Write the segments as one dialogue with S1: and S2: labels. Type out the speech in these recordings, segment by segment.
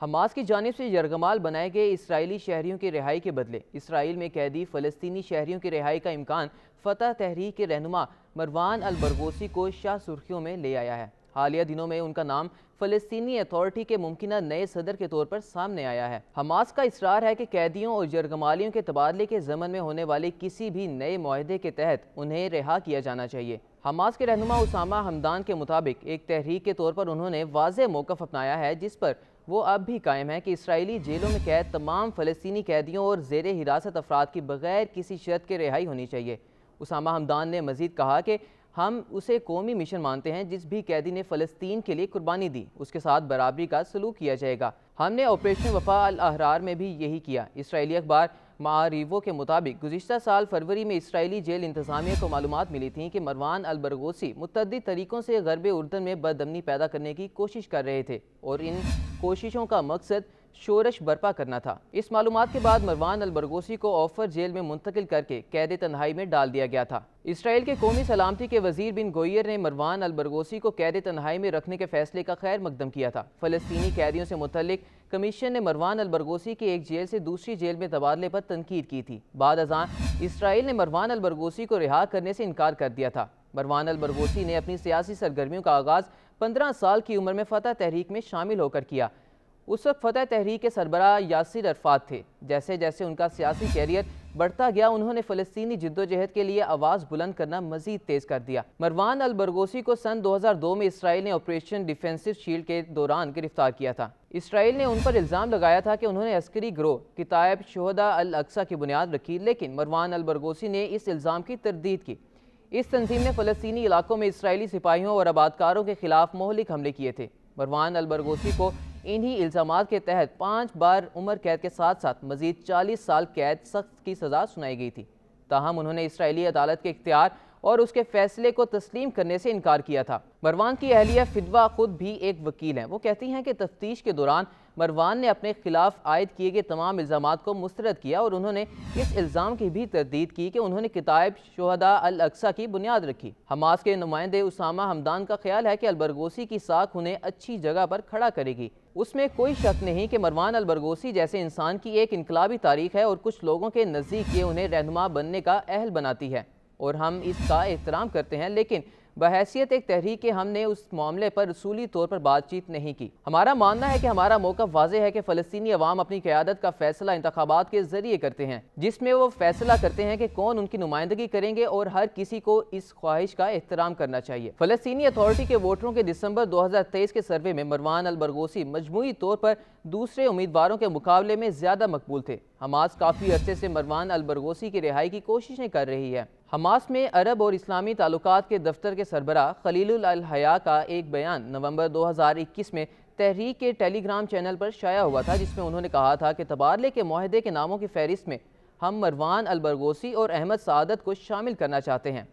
S1: Hamas की जानब से यरगमाल बनाए गए इसराइली शहरीों की रिहाई के बदले इसराइल में कैदी फ़लस्तनी शहरीों की रिहाई का इम्कान फ़तह तहरीक के रहनुमा मरवान अलबरगोसी को शाह सुर्खियों में ले आया है हालिया दिनों में उनका नाम फलस्तनी अथॉरिटी के मुमकिन नए सदर के तौर पर सामने आया है हमास का इसरार है कि कैदियों और जरगमालियों के तबादले के जमन में होने वाले किसी भी नए माहे के तहत उन्हें रिहा किया जाना चाहिए हमास के रहनुमा उसामा हमदान के मुताबिक एक तहरीक के तौर पर उन्होंने वाज मौक़ अपनाया है जिस पर वो अब भी कायम है कि इसराइली जेलों में कैद तमाम फ़लस्तनी कैदियों और जेर हिरासत अफराद की बगैर किसी शर्त के रिहाई होनी चाहिए उसामा हमदान ने मजीद कहा कि हम उसे कौमी मिशन मानते हैं जिस भी कैदी ने फ़लस्तीन के लिए कुर्बानी दी उसके साथ बराबरी का सलूक किया जाएगा हमने ऑपरेशन वफा अल अहरार में भी यही किया इसराइली अखबार मारीवो के मुताबिक गुजशत साल फरवरी में इसराइली जेल इंतजामिया को मालूम मिली थी कि मरवान अलबरगोसी मुतद तरीक़ों से गरब उर्दन में बदमनी पैदा करने की कोशिश कर रहे थे और इन कोशिशों का मकसद शोरश बर्पा करना था इस मालूम के बाद मरवान अलबरगोसी को ऑफर जेल में मुंतकिल करके कैद तनहाई में डाल दिया गया था इसराइल के कौमी सलामती के वजीर बिन गोयर ने मरवान अलबरगोसी को कैद तनहाई में रखने के फैसले का खैर मकदम किया था फलस्तनी कैदियों से मुतलिक कमीशन ने मरवान अलबरगोसी के एक जेल से दूसरी जेल में तबादले पर तनकीद की थी बाद अजान इसराइल ने मरवान अलबरगोसी को रिहा करने से इनकार कर दिया था मरवान अलबरगोसी ने अपनी सियासी सरगर्मियों का आगाज़ पंद्रह साल की उम्र में फतेह तहरीक में शामिल होकर किया उस वक्त फतेह तहरीक के सरबरा यासिर अरफात थे जैसे जैसे उनका सियासी कैरियर बढ़ता गया उन्होंने फलस्तनी जद्दोजहद के लिए आवाज़ बुलंद करना मजीद तेज़ कर दिया मरवान अल बरगोसी को सन 2002 में इसराइल ने ऑपरेशन डिफेंसिव शील्ड के दौरान गिरफ्तार किया था इसराइल ने उन पर इल्ज़ाम लगाया था कि उन्होंने अस्करी ग्रोह किताब शहदा अल अक्सा की बुनियाद रखी लेकिन मरवान अल बरगोसी ने इस इल्ज़ाम की तरदीद की इस तंजीम ने फलस्तनी इलाकों में इसराइली सिपाहियों और आबादकारों के खिलाफ मोहलिक हमले किए थे मरवान अलबरगोसी को इन्हीं इल्ज़ाम के तहत पाँच बार उम्र कैद के साथ साथ मजीद चालीस साल कैद सख्त की सज़ा सुनाई गई थी ताहम उन्होंने इसराइली अदालत के इख्तियार और उसके फैसले को तस्लीम करने से इनकार किया था मरवान की अहलिया फिदवा खुद भी एक वकील हैं वो कहती हैं कि तफ्तीश के दौरान मरवान ने अपने खिलाफ आयद किए गए तमाम इल्ज़ाम को मुस्रद किया और उन्होंने इस इल्ज़ाम की भी तरदीद की कि उन्होंने किताब शहदा अल अक्सा की बुनियाद रखी हमास के नुमाइंदे उसामा हमदान का ख्याल है कि अलबरगोसी की साख उन्हें अच्छी जगह पर खड़ा करेगी उसमें कोई शक नहीं कि मरवान अलबरगोसी जैसे इंसान की एक इनकलाबी तारीख है और कुछ लोगों के नज़दीक ये उन्हें रहनुमा बनने का अहल बनाती है और हम इसका एहतराम करते हैं लेकिन बहसीत एक तहरीक के हमने उस मामले पर रसूली तौर पर बातचीत नहीं की हमारा मानना है कि हमारा मौका वाज है कि फ़लस्तनी अवाम अपनी क्यादत का फैसला इंतबात के जरिए करते हैं जिसमें वो फैसला करते हैं कि कौन उनकी नुमाइंदगी करेंगे और हर किसी को इस ख्वाहिश का एहतराम करना चाहिए फ़लस्तनी अथॉरिटी के वोटरों के दिसंबर दो हज़ार तेईस के सर्वे में मरवान अलबरगोसी मजमू तौर पर दूसरे उम्मीदवारों के मुकाबले में ज़्यादा मकबूल थे हमास काफ़ी अरसे से मरवान अलबरगोसी की रिहाई की कोशिशें कर रही है हमास में अरब और इस्लामी ताल्लुक के दफ्तर के सरबरा खलीलहया का एक बयान नवंबर 2021 में तहरीक के टेलीग्राम चैनल पर शाया हुआ था जिसमें उन्होंने कहा था कि तबादले के माहदे के नामों की फहरिस्त में हम मरवान अलबरगोसी और अहमद सदत को शामिल करना चाहते हैं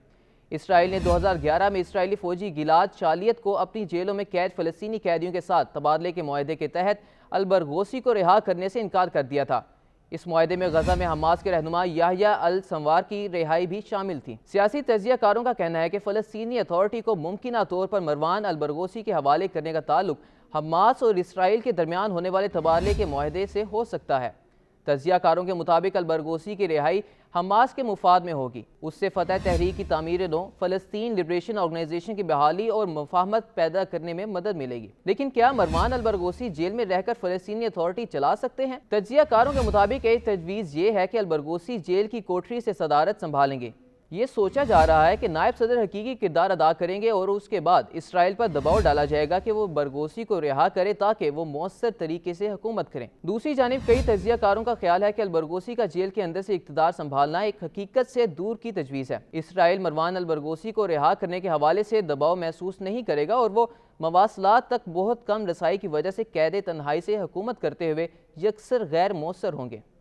S1: इसराइल ने 2011 में इसराइली फौजी गिलाद शालियत को अपनी जेलों में कैद फलस्तनी कैदियों के साथ तबादले के माहदे के तहत अलबरगोसी को रिहा करने से इनकार कर दिया था इस माहे में गजा में हमास के रहनुमा याहिया अल संवार की रिहाई भी शामिल थी सियासी तजिया कारों का कहना है कि फलस्तनी अथॉरिटी को मुमकिन तौर पर मरवान अलबरगोसी के हवाले करने का ताल्लुक हमास और इसराइल के दरमियान होने वाले तबादले के माहदे से हो सकता है तजिया कारों के मुताबिक अलबरगोसी की रिहाई हमास के मुफाद में होगी उससे फतेह तहरीक की तमीर दो फलस्तीन लिब्रेशन ऑर्गेनाइजेशन की बहाली और मफाहमत पैदा करने में मदद मिलेगी लेकिन क्या मरमान अलबरगोसी जेल में रहकर फलस्तीनी अथॉरिटी चला सकते हैं तजिया कारों के मुताबिक एक तजवीज़ ये है कि अलबरगोसी जेल की कोठरी से सदारत संभालेंगे ये सोचा जा रहा है कि नायब सदर हकीकी किरदार अदा करेंगे और उसके बाद इसराइल पर दबाव डाला जाएगा कि वो बरगोसी को रिहा करे ताकि वो मौसर तरीके से हुकूमत करें दूसरी जानब कई तजियाकारों का ख्याल है कि अलबरगोसी का जेल के अंदर से इकतदार संभालना एक हकीकत से दूर की तजवीज़ है इसराइल मरवान अलबरगोसी को रिहा करने के हवाले से दबाव महसूस नहीं करेगा और वो मवासलात तक बहुत कम रसाई की वजह से कैद तनहाई से हुकूमत करते हुए यकसर गैर मौसर होंगे